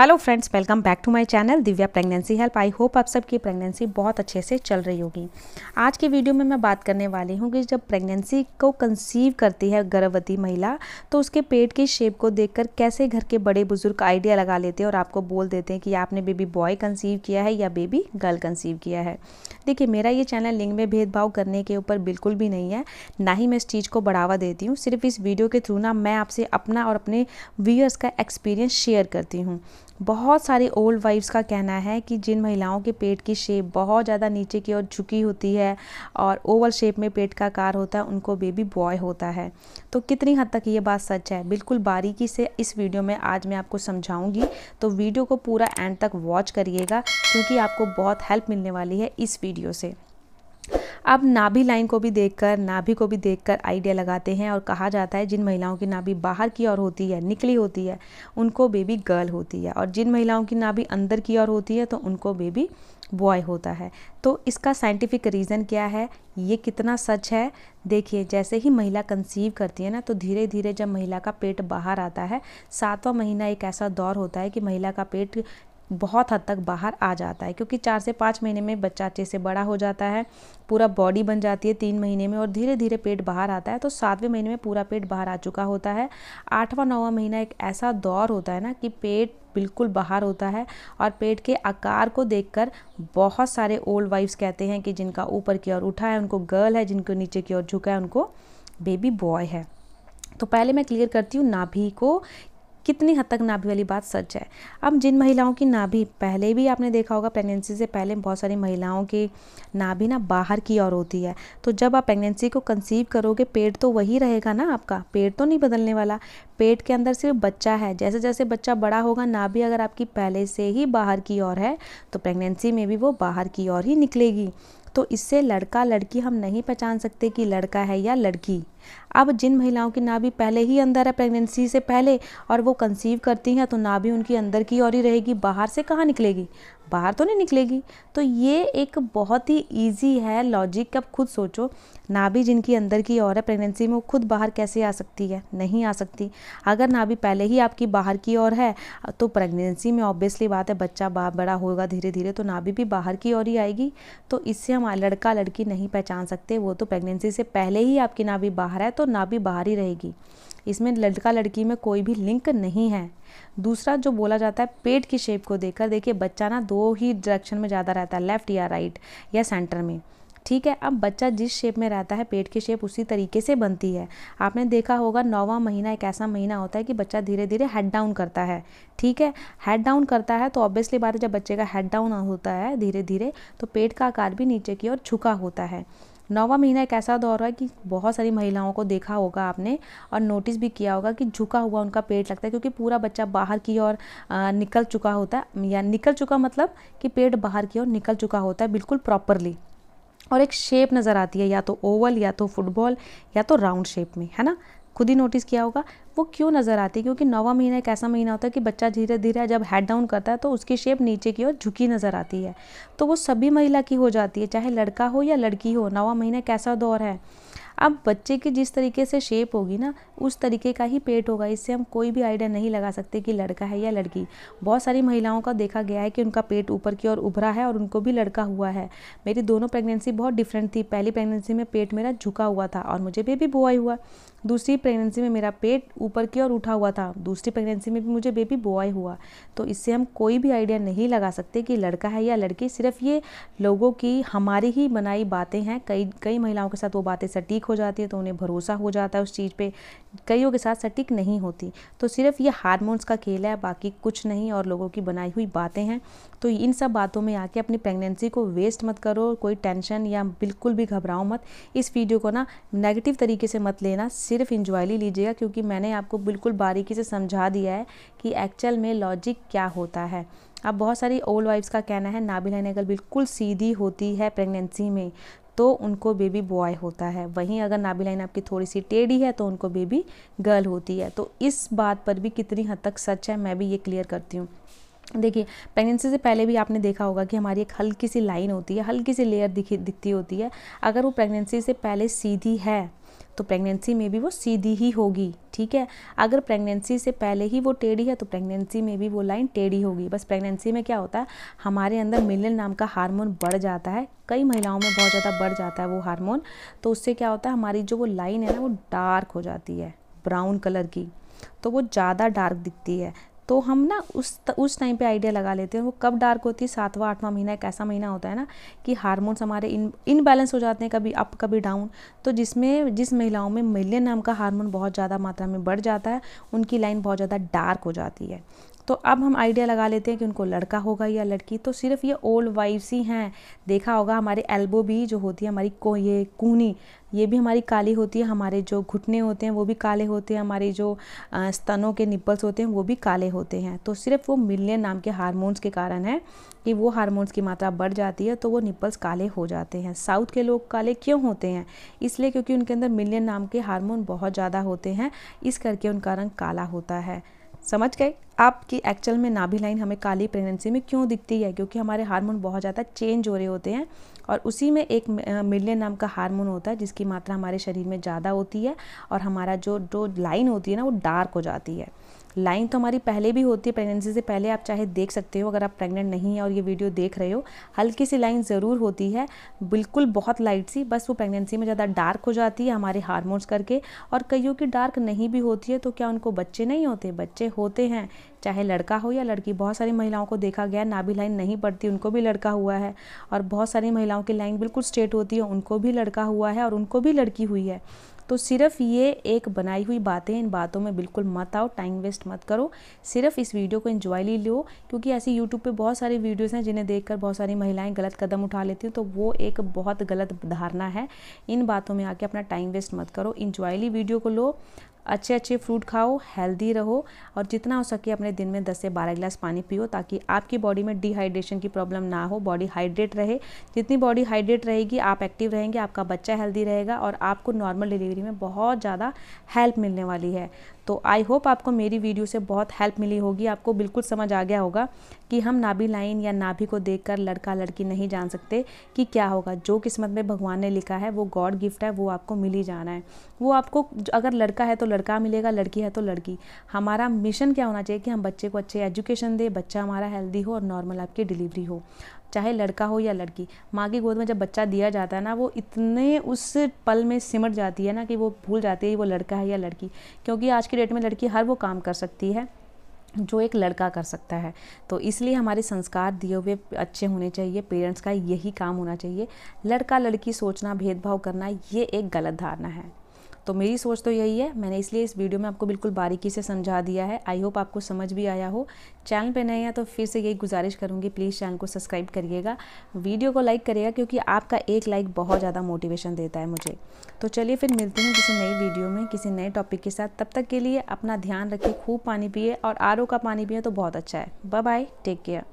hello friends welcome back to my channel Divya pregnancy help I hope आप सबकी pregnancy बहुत अच्छे से चल रही होगी आज की वीडियो में मैं बात करने वाली हूँ कि जब प्रेगनेंसी को कंसीव करती है गर्भवती महिला तो उसके पेट की शेप को देखकर कैसे घर के बड़े बुजुर्ग आइडिया लगा लेते हैं और आपको बोल देते हैं कि आपने बेबी बॉय कंसीव किया है या बेबी गर्ल कंसीव किया है देखिए मेरा ये चैनल लिंग में भेदभाव करने के ऊपर बिल्कुल भी नहीं है ना ही मैं इस चीज़ को बढ़ावा देती हूँ सिर्फ इस वीडियो के थ्रू ना मैं आपसे अपना और अपने व्यूअर्स का एक्सपीरियंस शेयर करती हूँ बहुत सारी ओल्ड वाइफ्स का कहना है कि जिन महिलाओं के पेट की शेप बहुत ज़्यादा नीचे की ओर झुकी होती है और ओवल शेप में पेट का कार होता है उनको बेबी बॉय होता है तो कितनी हद तक ये बात सच है बिल्कुल बारीकी से इस वीडियो में आज मैं आपको समझाऊंगी तो वीडियो को पूरा एंड तक वॉच करिएगा क्योंकि आपको बहुत हेल्प मिलने वाली है इस वीडियो से अब नाभि लाइन को भी देखकर नाभि को भी देखकर आइडिया लगाते हैं और कहा जाता है जिन महिलाओं की नाभि बाहर की ओर होती है निकली होती है उनको बेबी गर्ल होती है और जिन महिलाओं की नाभि अंदर की ओर होती है तो उनको बेबी बॉय होता है तो इसका साइंटिफिक रीज़न क्या है ये कितना सच है देखिए जैसे ही महिला कंसीव करती है ना तो धीरे धीरे जब महिला का पेट बाहर आता है सातवां महीना एक ऐसा दौर होता है कि महिला का पेट बहुत हद तक बाहर आ जाता है क्योंकि चार से पाँच महीने में बच्चा अच्छे से बड़ा हो जाता है पूरा बॉडी बन जाती है तीन महीने में और धीरे धीरे पेट बाहर आता है तो सातवें महीने में पूरा पेट बाहर आ चुका होता है आठवां नौवां महीना एक ऐसा दौर होता है ना कि पेट बिल्कुल बाहर होता है और पेट के आकार को देखकर बहुत सारे ओल्ड वाइफ्स कहते हैं कि जिनका ऊपर की ओर उठा है उनको गर्ल है जिनको नीचे की ओर झुका है उनको बेबी बॉय है तो पहले मैं क्लियर करती हूँ नाभि को कितनी हद तक नाभि वाली बात सच है अब जिन महिलाओं की नाभि पहले भी आपने देखा होगा प्रेगनेंसी से पहले बहुत सारी महिलाओं की नाभि ना बाहर की ओर होती है तो जब आप प्रेगनेंसी को कंसीव करोगे पेट तो वही रहेगा ना आपका पेट तो नहीं बदलने वाला पेट के अंदर सिर्फ बच्चा है जैसे जैसे बच्चा बड़ा होगा नाभि अगर आपकी पहले से ही बाहर की ओर है तो प्रेगनेंसी में भी वो बाहर की ओर ही निकलेगी तो इससे लड़का लड़की हम नहीं पहचान सकते कि लड़का है या लड़की अब जिन महिलाओं की नाभि पहले ही अंदर है प्रेगनेंसी से पहले और वो कंसीव करती हैं तो नाभि उनकी अंदर की और ही रहेगी बाहर से कहाँ निकलेगी बाहर तो नहीं निकलेगी तो ये एक बहुत ही ईजी है लॉजिक अब खुद सोचो नाभि जिनकी अंदर की और है प्रेगनेंसी में वो खुद बाहर कैसे आ सकती है नहीं आ सकती अगर नाभि पहले ही आपकी बाहर की ओर है तो प्रेगनेंसी में ऑब्वियसली बात है बच्चा बड़ा होगा धीरे धीरे तो नाभि भी बाहर की ओर ही आएगी तो इससे हम लड़का लड़की नहीं पहचान सकते वो तो प्रेगनेंसी से पहले ही आपकी नाभि बाहर है तो नाभि बाहर ही रहेगी इसमें लड़का लड़की में कोई भी लिंक नहीं है दूसरा जो बोला जाता है पेट की शेप को देखकर देखिए बच्चा ना दो ही डायरेक्शन में ज़्यादा रहता है लेफ़्ट या राइट या सेंटर में ठीक है अब बच्चा जिस शेप में रहता है पेट की शेप उसी तरीके से बनती है आपने देखा होगा नौवा महीना एक ऐसा महीना होता है कि बच्चा धीरे धीरे हेड डाउन करता है ठीक है हेड डाउन करता है तो ऑब्वियसली बात है जब बच्चे का हेड डाउन होता है धीरे धीरे तो पेट का आकार भी नीचे की ओर झुका होता है नौवा महीना एक ऐसा दौर है कि बहुत सारी महिलाओं को देखा होगा आपने और नोटिस भी किया होगा कि झुका हुआ उनका पेट लगता है क्योंकि पूरा बच्चा बाहर की ओर निकल चुका होता है या निकल चुका मतलब कि पेट बाहर की ओर निकल चुका होता है बिल्कुल प्रॉपरली और एक शेप नज़र आती है या तो ओवल या तो फुटबॉल या तो राउंड शेप में है ना खुद ही नोटिस किया होगा वो क्यों नज़र आती है क्योंकि नवा महीना एक ऐसा महीना होता है कि बच्चा धीरे धीरे जब हेड डाउन करता है तो उसकी शेप नीचे की ओर झुकी नज़र आती है तो वो सभी महिला की हो जाती है चाहे लड़का हो या लड़की हो नवा महीना कैसा दौर है अब बच्चे की जिस तरीके से शेप होगी ना उस तरीके का ही पेट होगा इससे हम कोई भी आइडिया नहीं लगा सकते कि लड़का है या लड़की बहुत सारी महिलाओं का देखा गया है कि उनका पेट ऊपर की ओर उभरा है और उनको भी लड़का हुआ है मेरी दोनों प्रेगनेंसी बहुत डिफरेंट थी पहली प्रेगनेंसी में पेट मेरा झुका हुआ था और मुझे बेबी बॉय हुआ दूसरी प्रेगनेंसी में मेरा पेट ऊपर की ओर उठा हुआ था दूसरी प्रेगनेंसी में भी मुझे बेबी बॉय हुआ तो इससे हम कोई भी आइडिया नहीं लगा सकते कि लड़का है या लड़की सिर्फ ये लोगों की हमारी ही बनाई बातें हैं कई कई महिलाओं के साथ वो बातें सटीक हो जाती है तो उन्हें भरोसा हो जाता है उस चीज़ पर कईयों के साथ सटीक नहीं होती तो सिर्फ ये हार्मोन्स का खेल है बाकी कुछ नहीं और लोगों की बनाई हुई बातें हैं तो इन सब बातों में आके अपनी प्रेगनेंसी को वेस्ट मत करो कोई टेंशन या बिल्कुल भी घबराओ मत इस वीडियो को ना नेगेटिव तरीके से मत लेना सिर्फ इंजॉयली लीजिएगा क्योंकि मैंने आपको बिल्कुल बारीकी से समझा दिया है कि एक्चुअल में लॉजिक क्या होता है अब बहुत सारी ओल्ड वाइफ्स का कहना है नाभिल नगल बिल्कुल सीधी होती है प्रेगनेंसी में तो उनको बेबी बॉय होता है वहीं अगर नाभि लाइन आपकी थोड़ी सी टेढ़ी है तो उनको बेबी गर्ल होती है तो इस बात पर भी कितनी हद तक सच है मैं भी ये क्लियर करती हूँ देखिए प्रेगनेंसी से पहले भी आपने देखा होगा कि हमारी एक हल्की सी लाइन होती है हल्की सी लेयर दिखी दिखती होती है अगर वो प्रेगनेंसी से पहले सीधी है तो प्रेगनेंसी में भी वो सीधी ही होगी ठीक है अगर प्रेगनेंसी से पहले ही वो टेढ़ी है तो प्रेगनेंसी में भी वो लाइन टेढ़ी होगी बस प्रेगनेंसी में क्या होता है हमारे अंदर मिलन नाम का हार्मोन बढ़ जाता है कई महिलाओं में बहुत ज़्यादा बढ़ जाता है वो हार्मोन तो उससे क्या होता है हमारी जो वो लाइन है ना वो डार्क हो जाती है ब्राउन कलर की तो वो ज़्यादा डार्क दिखती है तो हम ना उस उस टाइम पे आइडिया लगा लेते हैं वो कब डार्क होती है सातवां आठवां महीना एक ऐसा महीना होता है ना कि हार्मोन्स हमारे इन इनबैलेंस हो जाते हैं कभी अप कभी डाउन तो जिसमें जिस महिलाओं में मिलियन नाम का हार्मोन बहुत ज़्यादा मात्रा में बढ़ जाता है उनकी लाइन बहुत ज़्यादा डार्क हो जाती है तो अब हम आइडिया लगा लेते हैं कि उनको लड़का होगा या लड़की तो सिर्फ ये ओल्ड वाइफ्स ही हैं देखा होगा हमारे एल्बो भी जो होती है हमारी को ये कूनी ये भी हमारी काली होती है हमारे जो घुटने होते हैं वो भी काले होते हैं हमारे जो स्तनों के निप्पल्स होते हैं वो भी काले होते हैं तो सिर्फ वो मिलियन नाम के हारमोन्स के कारण है कि वो हारमोन्स की मात्रा बढ़ जाती है तो वो निप्पल्स काले हो जाते हैं साउथ के लोग काले क्यों होते हैं इसलिए क्योंकि उनके अंदर मिलियन नाम के हारमोन बहुत ज़्यादा होते हैं इस करके उनका रंग काला होता है समझ गए आपकी एक्चुअल में नाभि लाइन हमें काली प्रेगनेंसी में क्यों दिखती है क्योंकि हमारे हार्मोन बहुत ज़्यादा चेंज हो रहे होते हैं और उसी में एक मिलियन नाम का हार्मोन होता है जिसकी मात्रा हमारे शरीर में ज़्यादा होती है और हमारा जो जो लाइन होती है ना वो डार्क हो जाती है लाइन तो हमारी पहले भी होती है प्रेगनेंसी से पहले आप चाहे देख सकते हो अगर आप प्रेग्नेंट नहीं है और ये वीडियो देख रहे हो हल्की सी लाइन ज़रूर होती है बिल्कुल बहुत लाइट सी बस वो प्रेगनेंसी में ज़्यादा डार्क हो जाती है हमारे हारमोन्स करके और कईयों की डार्क नहीं भी होती है तो क्या उनको बच्चे नहीं होते बच्चे होते हैं चाहे लड़का हो या लड़की बहुत सारी महिलाओं को देखा गया नाभि लाइन नहीं पड़ती उनको भी लड़का हुआ है और बहुत सारी महिलाओं की लाइन बिल्कुल स्ट्रेट होती है उनको भी लड़का हुआ है और उनको भी लड़की हुई है तो सिर्फ ये एक बनाई हुई बातें इन बातों में बिल्कुल मत आओ टाइम वेस्ट मत करो सिर्फ इस वीडियो को इन्जॉय ले लो क्योंकि ऐसी यूट्यूब पर बहुत सारी वीडियोज़ हैं जिन्हें देखकर बहुत सारी महिलाएँ गलत कदम उठा लेती हैं तो वो एक बहुत गलत धारणा है इन बातों में आके अपना टाइम वेस्ट मत करो इन्जॉयली वीडियो को लो अच्छे अच्छे फ्रूट खाओ हेल्दी रहो और जितना हो सके अपने दिन में 10 से 12 गिलास पानी पियो ताकि आपकी बॉडी में डिहाइड्रेशन की प्रॉब्लम ना हो बॉडी हाइड्रेट रहे जितनी बॉडी हाइड्रेट रहेगी आप एक्टिव रहेंगे आपका बच्चा हेल्दी रहेगा और आपको नॉर्मल डिलीवरी में बहुत ज़्यादा हेल्प मिलने वाली है तो आई होप आपको मेरी वीडियो से बहुत हेल्प मिली होगी आपको बिल्कुल समझ आ गया होगा कि हम नाभि लाइन या नाभि को देखकर लड़का लड़की नहीं जान सकते कि क्या होगा जो किस्मत में भगवान ने लिखा है वो गॉड गिफ्ट है वो आपको मिल ही जाना है वो आपको अगर लड़का है तो लड़का मिलेगा लड़की है तो लड़की हमारा मिशन क्या होना चाहिए कि हम बच्चे को अच्छे एजुकेशन दें बच्चा हमारा हेल्दी हो और नॉर्मल आपकी डिलीवरी हो चाहे लड़का हो या लड़की माँ की गोद में जब बच्चा दिया जाता है ना वो इतने उस पल में सिमट जाती है ना कि वो भूल जाती है वो लड़का है या लड़की क्योंकि आज की डेट में लड़की हर वो काम कर सकती है जो एक लड़का कर सकता है तो इसलिए हमारे संस्कार दिए हुए अच्छे होने चाहिए पेरेंट्स का यही काम होना चाहिए लड़का लड़की सोचना भेदभाव करना ये एक गलत धारणा है तो मेरी सोच तो यही है मैंने इसलिए इस वीडियो में आपको बिल्कुल बारीकी से समझा दिया है आई होप आपको समझ भी आया हो चैनल पर नए हैं तो फिर से यही गुजारिश करूँगी प्लीज़ चैनल को सब्सक्राइब करिएगा वीडियो को लाइक करिएगा क्योंकि आपका एक लाइक बहुत ज़्यादा मोटिवेशन देता है मुझे तो चलिए फिर मिलते हैं किसी नई वीडियो में किसी नए टॉपिक के साथ तब तक के लिए अपना ध्यान रखिए खूब पानी पिए और आर का पानी पिए तो बहुत अच्छा है बाय बाय टेक केयर